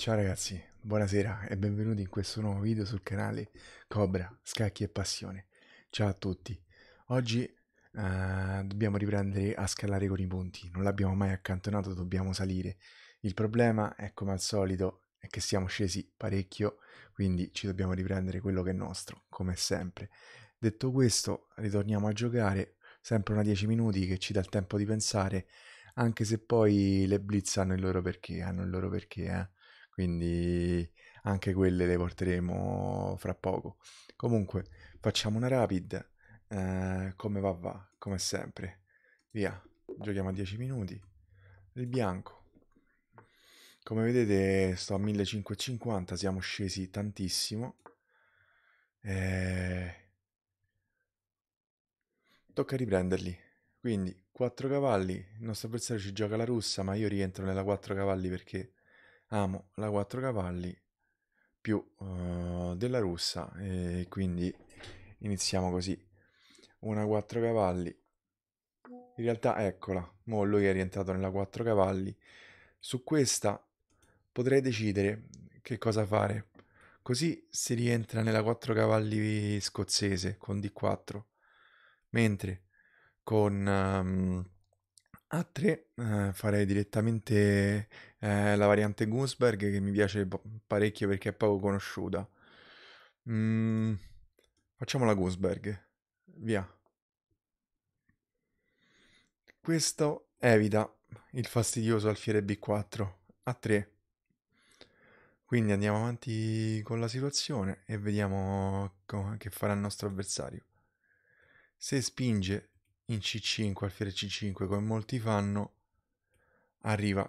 Ciao ragazzi, buonasera e benvenuti in questo nuovo video sul canale Cobra, Scacchi e Passione. Ciao a tutti. Oggi eh, dobbiamo riprendere a scalare con i punti, non l'abbiamo mai accantonato, dobbiamo salire. Il problema è come al solito è che siamo scesi parecchio, quindi ci dobbiamo riprendere quello che è nostro, come sempre. Detto questo, ritorniamo a giocare, sempre una 10 minuti che ci dà il tempo di pensare, anche se poi le blitz hanno il loro perché, hanno il loro perché, eh quindi anche quelle le porteremo fra poco. Comunque, facciamo una rapid, eh, come va va, come sempre. Via, giochiamo a 10 minuti. Il bianco. Come vedete sto a 1550, siamo scesi tantissimo. Eh... Tocca riprenderli. Quindi 4 cavalli, il nostro avversario ci gioca la russa, ma io rientro nella 4 cavalli perché amo la 4 cavalli più uh, della russa e quindi iniziamo così una 4 cavalli in realtà eccola mo lui è rientrato nella 4 cavalli su questa potrei decidere che cosa fare così si rientra nella 4 cavalli scozzese con d4 mentre con um, a3 eh, uhm, farei direttamente eh, la variante Gunsberg che mi piace parecchio perché è poco conosciuta. Mm, facciamo la Gunsberg, via. Questo evita il fastidioso alfiere B4 a 3. Quindi andiamo avanti con la situazione e vediamo che farà il nostro avversario. Se spinge in C5, alfiere C5 come molti fanno, arriva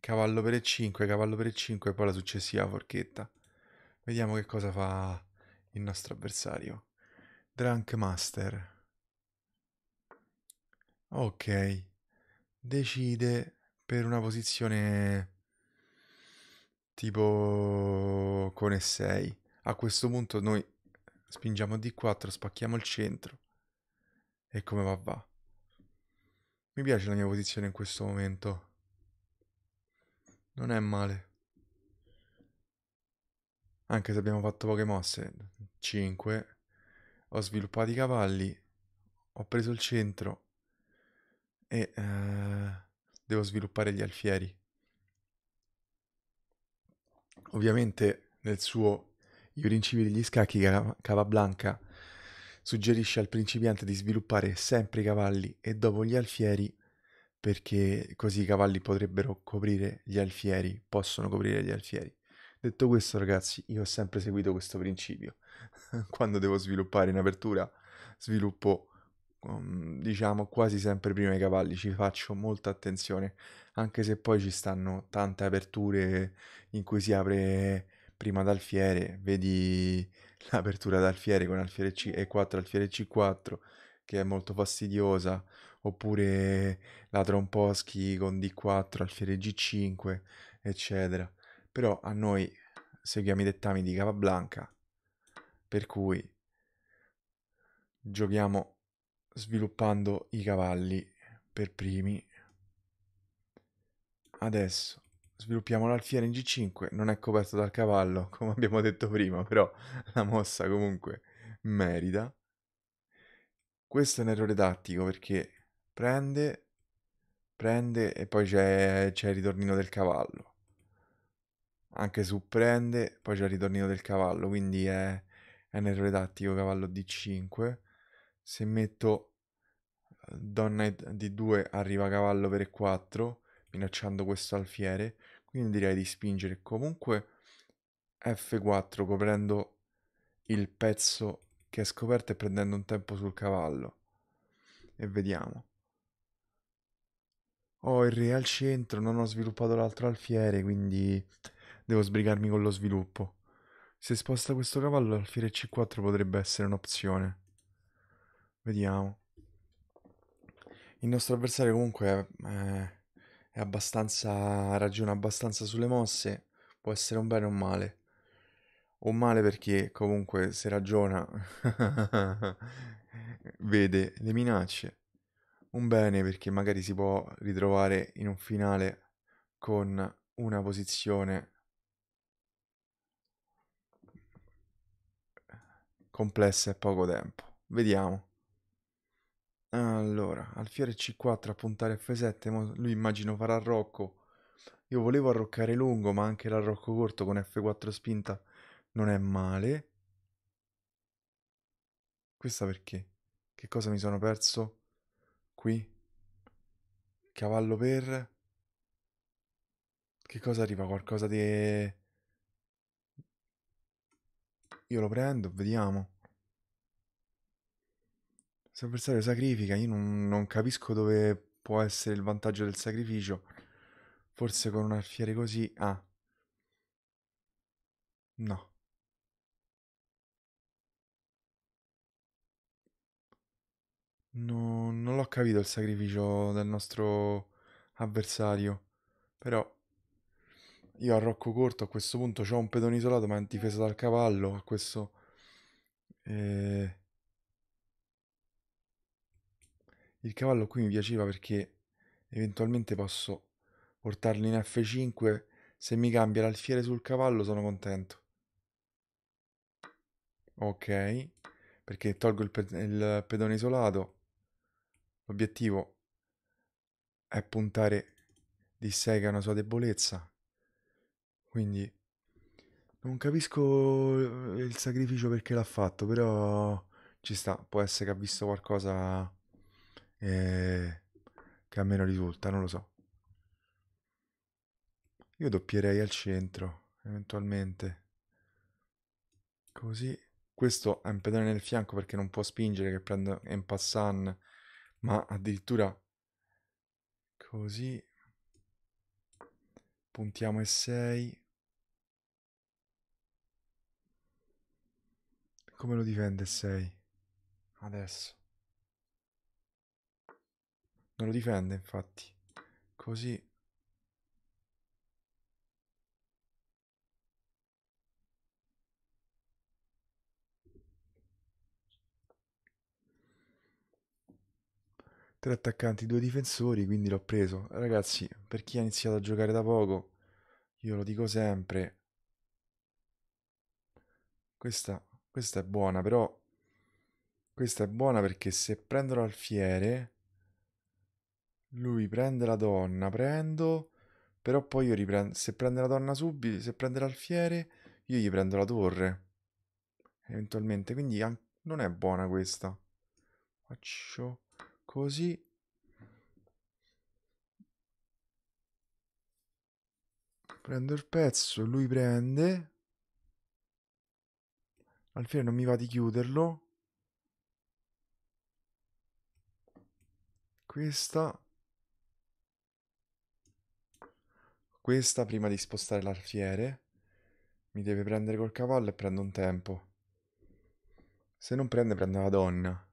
Cavallo per E5, cavallo per E5 e poi la successiva forchetta. Vediamo che cosa fa il nostro avversario. Drunk Master. Ok. Decide per una posizione tipo con E6. A questo punto noi spingiamo D4, spacchiamo il centro. E come va va. Mi piace la mia posizione in questo momento. Non è male. Anche se abbiamo fatto poche mosse. 5. Ho sviluppato i cavalli. Ho preso il centro. E eh, devo sviluppare gli alfieri. Ovviamente nel suo I principi degli scacchi Cavablanca suggerisce al principiante di sviluppare sempre i cavalli e dopo gli alfieri perché così i cavalli potrebbero coprire gli alfieri, possono coprire gli alfieri. Detto questo, ragazzi, io ho sempre seguito questo principio. Quando devo sviluppare in apertura, sviluppo um, diciamo quasi sempre prima i cavalli, ci faccio molta attenzione, anche se poi ci stanno tante aperture in cui si apre prima d'alfiere, vedi l'apertura d'alfiere con alfiere C e4, alfiere C4 che è molto fastidiosa oppure la Tromposchi con D4, alfiere G5, eccetera. Però a noi seguiamo i dettami di Capablanca, per cui giochiamo sviluppando i cavalli per primi. Adesso sviluppiamo l'alfiere in G5, non è coperto dal cavallo, come abbiamo detto prima, però la mossa comunque merita. Questo è un errore tattico perché Prende, prende e poi c'è, c'è il ritornino del cavallo. Anche su prende, poi c'è il ritornino del cavallo, quindi è, è un errore tattico cavallo D5. Se metto donna D2 arriva cavallo per E4, minacciando questo alfiere, quindi direi di spingere comunque F4 coprendo il pezzo che è scoperto e prendendo un tempo sul cavallo. E vediamo. Ho oh, il re al centro, non ho sviluppato l'altro alfiere, quindi devo sbrigarmi con lo sviluppo. Se sposta questo cavallo, alfiere C4 potrebbe essere un'opzione. Vediamo. Il nostro avversario comunque è, eh, è abbastanza... ragiona abbastanza sulle mosse. Può essere un bene o un male. O male perché comunque se ragiona vede le minacce un bene perché magari si può ritrovare in un finale con una posizione complessa e poco tempo. Vediamo. Allora, alfiere C4 a puntare F7, lui immagino farà rocco. Io volevo arroccare lungo, ma anche l'arrocco corto con F4 spinta non è male. Questa perché? Che cosa mi sono perso? qui, cavallo per... Che cosa arriva? Qualcosa di... Io lo prendo, vediamo. Se l'avversario sacrifica, io non, non, capisco dove può essere il vantaggio del sacrificio. Forse con un alfiere così... Ah. No. No, non l'ho capito il sacrificio del nostro avversario. Però io a Rocco Corto a questo punto ho un pedone isolato ma è in difesa dal cavallo. A questo... Eh... Il cavallo qui mi piaceva perché eventualmente posso portarlo in F5. Se mi cambia l'alfiere sul cavallo sono contento. Ok, perché tolgo il, pe il pedone isolato L'obiettivo è puntare di sé che è una sua debolezza. Quindi non capisco eh, il sacrificio perché l'ha fatto, però ci sta. Può essere che ha visto qualcosa eh, che a me non risulta, non lo so. Io doppierei al centro, eventualmente. Così. Questo è un pedone nel fianco perché non può spingere che prende Empassan ma addirittura così puntiamo e 6 come lo difende 6 adesso non lo difende infatti così tre attaccanti, due difensori, quindi l'ho preso. Ragazzi, per chi ha iniziato a giocare da poco, io lo dico sempre, questa, questa è buona, però questa è buona perché se prendo l'alfiere, lui prende la donna, prendo, però poi io riprendo, se prende la donna subito, se prende l'alfiere, io gli prendo la torre, eventualmente, quindi non è buona questa. Faccio così prendo il pezzo lui prende al fine non mi va di chiuderlo questa questa prima di spostare l'alfiere mi deve prendere col cavallo e prendo un tempo se non prende prende la donna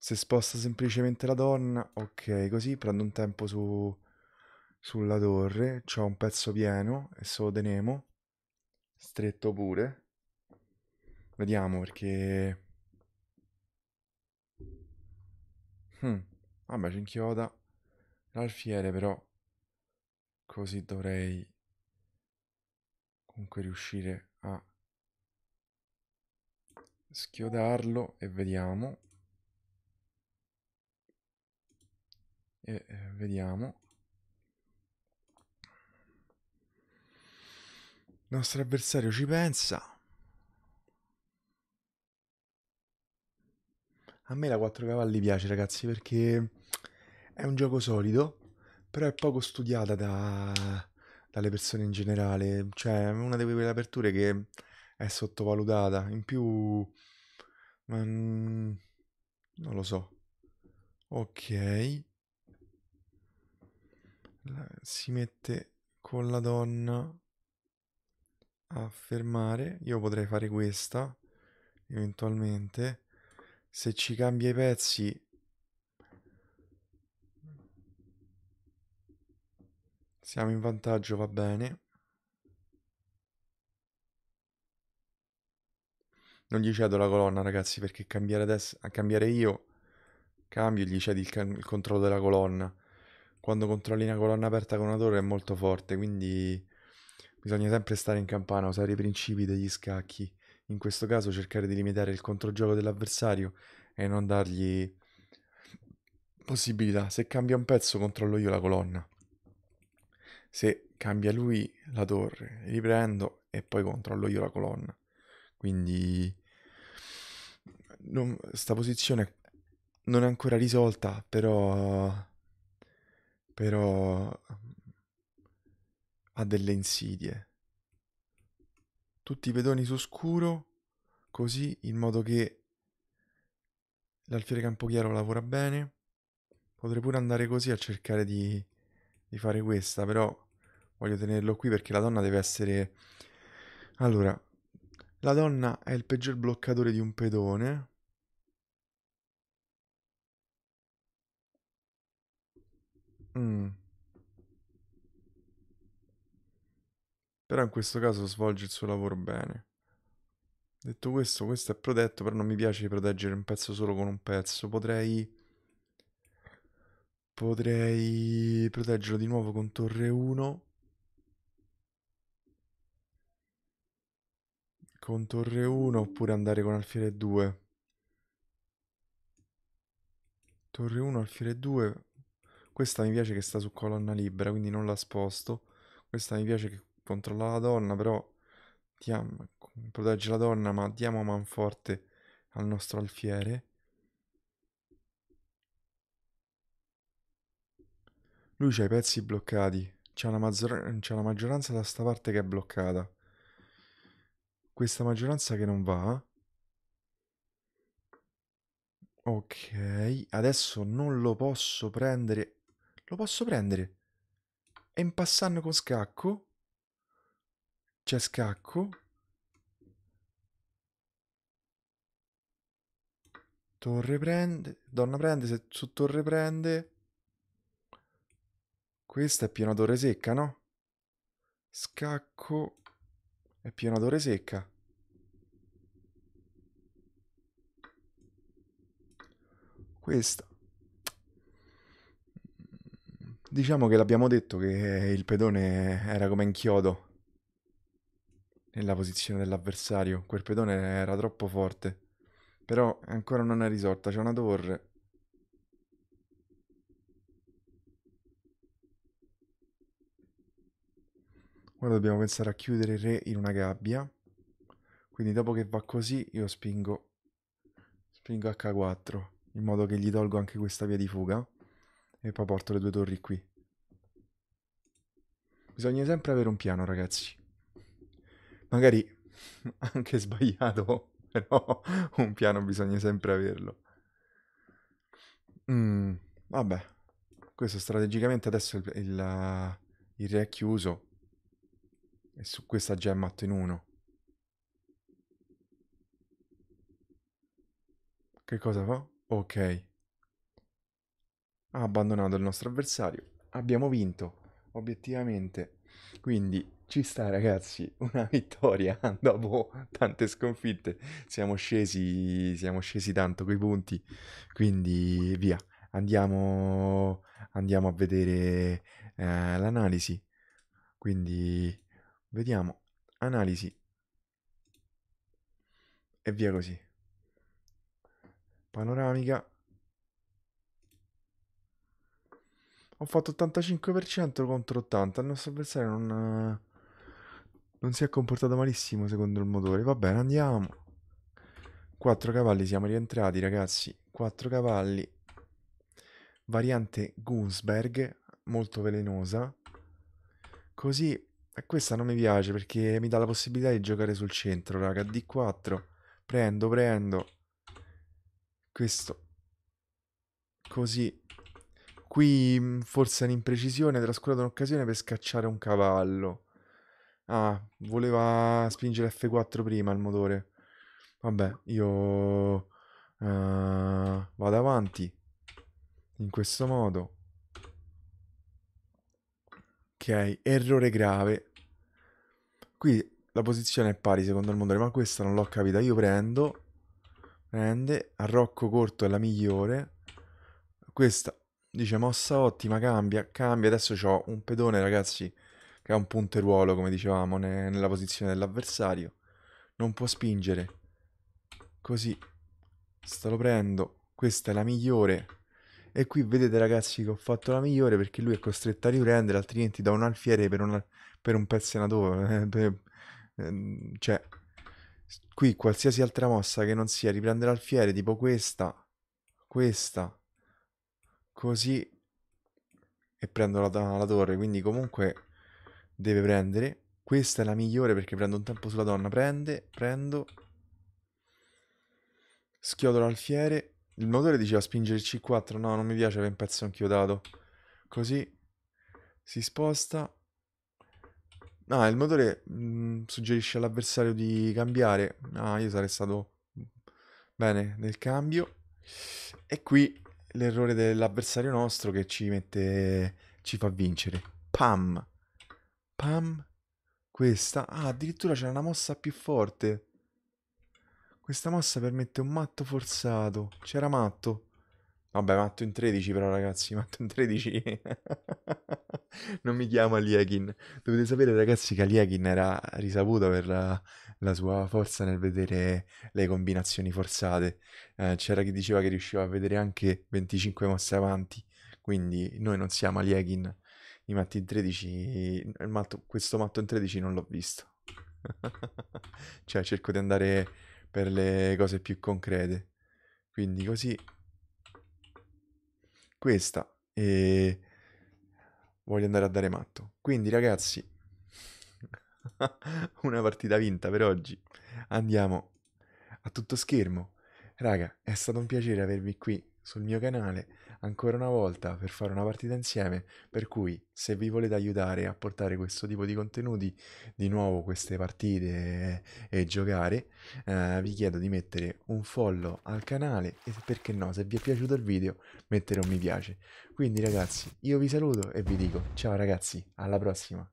se sposta semplicemente la donna, ok, così prendo un tempo su, sulla torre, ho un pezzo pieno e se lo teniamo, stretto pure. Vediamo perché... Hmm. Vabbè, ci inchioda l'alfiere però, così dovrei comunque riuscire a schiodarlo e vediamo e eh, vediamo il nostro avversario ci pensa a me la 4 cavalli piace ragazzi perché è un gioco solido però è poco studiata da, dalle persone in generale cioè è una di quelle aperture che è sottovalutata in più ma, mm, non lo so ok si mette con la donna a fermare. Io potrei fare questa, eventualmente. Se ci cambia i pezzi... Siamo in vantaggio, va bene. Non gli cedo la colonna, ragazzi, perché cambiare adesso... A cambiare io... Cambio e gli cedi il, il controllo della colonna quando controlli una colonna aperta con una torre è molto forte, quindi bisogna sempre stare in campana, usare i principi degli scacchi. In questo caso cercare di limitare il controgioco dell'avversario e non dargli possibilità. Se cambia un pezzo controllo io la colonna. Se cambia lui la torre, riprendo e poi controllo io la colonna. Quindi questa posizione non è ancora risolta, però però ha delle insidie. Tutti i pedoni su scuro, così in modo che l'alfiere Campochiaro lavora bene. Potrei pure andare così a cercare di, di fare questa, però voglio tenerlo qui perché la donna deve essere... Allora, la donna è il peggior bloccatore di un pedone. Mm. Però in questo caso svolge il suo lavoro bene. Detto questo, questo è protetto, però non mi piace proteggere un pezzo solo con un pezzo. Potrei... Potrei proteggerlo di nuovo con torre 1. Con torre 1 oppure andare con alfiere 2. Torre 1, alfiere 2. Questa mi piace che sta su colonna libera, quindi non la sposto. Questa mi piace che controlla la donna, però diamo, protegge la donna, ma diamo manforte al nostro alfiere. Lui c'ha i pezzi bloccati. C'è una, una, maggioranza da sta parte che è bloccata. Questa maggioranza che non va. Ok, adesso non lo posso prendere lo posso prendere. E in passando con scacco. C'è scacco. Torre prende. Donna prende. Se su torre prende. Questa è piena una torre secca, no? Scacco. È piena una torre secca. Questa. Diciamo che l'abbiamo detto che il pedone era come inchiodo nella posizione dell'avversario. Quel pedone era troppo forte. Però ancora non è risorta, c'è una torre. Ora dobbiamo pensare a chiudere il re in una gabbia. Quindi dopo che va così io spingo, spingo H4, in modo che gli tolgo anche questa via di fuga. E poi porto le due torri qui. Bisogna sempre avere un piano, ragazzi. Magari anche sbagliato, però un piano bisogna sempre averlo. Mm, vabbè, questo strategicamente adesso il, il, il re è chiuso. E su questa gemma atto in uno. Che cosa fa? Ok ha abbandonato il nostro avversario. Abbiamo vinto, obiettivamente. Quindi ci sta ragazzi, una vittoria dopo tante sconfitte. Siamo scesi, siamo scesi tanto quei punti. Quindi via, andiamo, andiamo a vedere eh, l'analisi. Quindi vediamo, analisi. E via così. Panoramica. Ho fatto 85% contro 80. Il nostro avversario non, non si è comportato malissimo secondo il motore. Va bene, andiamo. 4 cavalli, siamo rientrati ragazzi. 4 cavalli. Variante Gunsberg, molto velenosa. Così, questa non mi piace perché mi dà la possibilità di giocare sul centro, raga. D4. Prendo, prendo. Questo. Così qui mm, forse un'imprecisione, trascurata un'occasione per scacciare un cavallo. Ah, voleva spingere F4 prima il motore. Vabbè, io uh, vado avanti in questo modo. Ok, errore grave. Qui la posizione è pari secondo il motore, ma questa non l'ho capita. Io prendo, prende, arrocco corto è la migliore. Questa Dice mossa ottima, cambia, cambia. Adesso ho un pedone, ragazzi, che ha un punteruolo, come dicevamo, ne nella posizione dell'avversario. Non può spingere. Così. Sto lo prendo. Questa è la migliore. E qui vedete ragazzi che ho fatto la migliore perché lui è costretto a riprendere, altrimenti da un alfiere per, un, per un pezzenatore. Ehm, cioè, qui qualsiasi altra mossa che non sia riprendere alfiere, tipo questa, questa, così e prendo la, la, torre quindi comunque deve prendere questa è la migliore perché prendo un tempo sulla donna prende, prendo schiodo l'alfiere il motore diceva spingere il C4 no non mi piace avere un pezzo anch'io dato così si sposta Ah, il motore mh, mm, suggerisce all'avversario di cambiare. Ah, io sarei stato bene nel cambio. E qui l'errore dell'avversario nostro che ci mette... ci fa vincere. Pam. Pam. Questa. Ah, addirittura c'è una mossa più forte. Questa mossa permette un matto forzato. C'era matto. Vabbè, matto in 13 però ragazzi, matto in 13 non mi chiama Alieghin. Dovete sapere ragazzi che Alieghin era risaputo per la, la, sua forza nel vedere le combinazioni forzate. Eh, c'era chi diceva che riusciva a vedere anche 25 mosse avanti, quindi noi non siamo Alieghin. I matti in 13, matto, questo matto in 13 non l'ho visto. cioè cerco di andare per le cose più concrete. Quindi così questa e ehm, voglio andare a dare matto. Quindi ragazzi, una partita vinta per oggi. Andiamo a tutto schermo. Raga, è stato un piacere avervi qui sul mio canale ancora una volta per fare una partita insieme, per cui se vi volete aiutare a portare questo tipo di contenuti, di nuovo queste partite e, e giocare, eh, vi chiedo di mettere un follow al canale e perché no, se vi è piaciuto il video, mettere un mi piace. Quindi ragazzi, io vi saluto e vi dico ciao ragazzi, alla prossima!